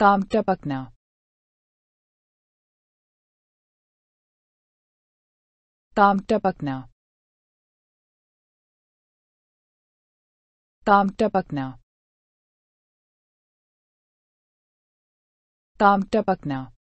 काम टपकना काम टपकना काम टपकना काम टपकना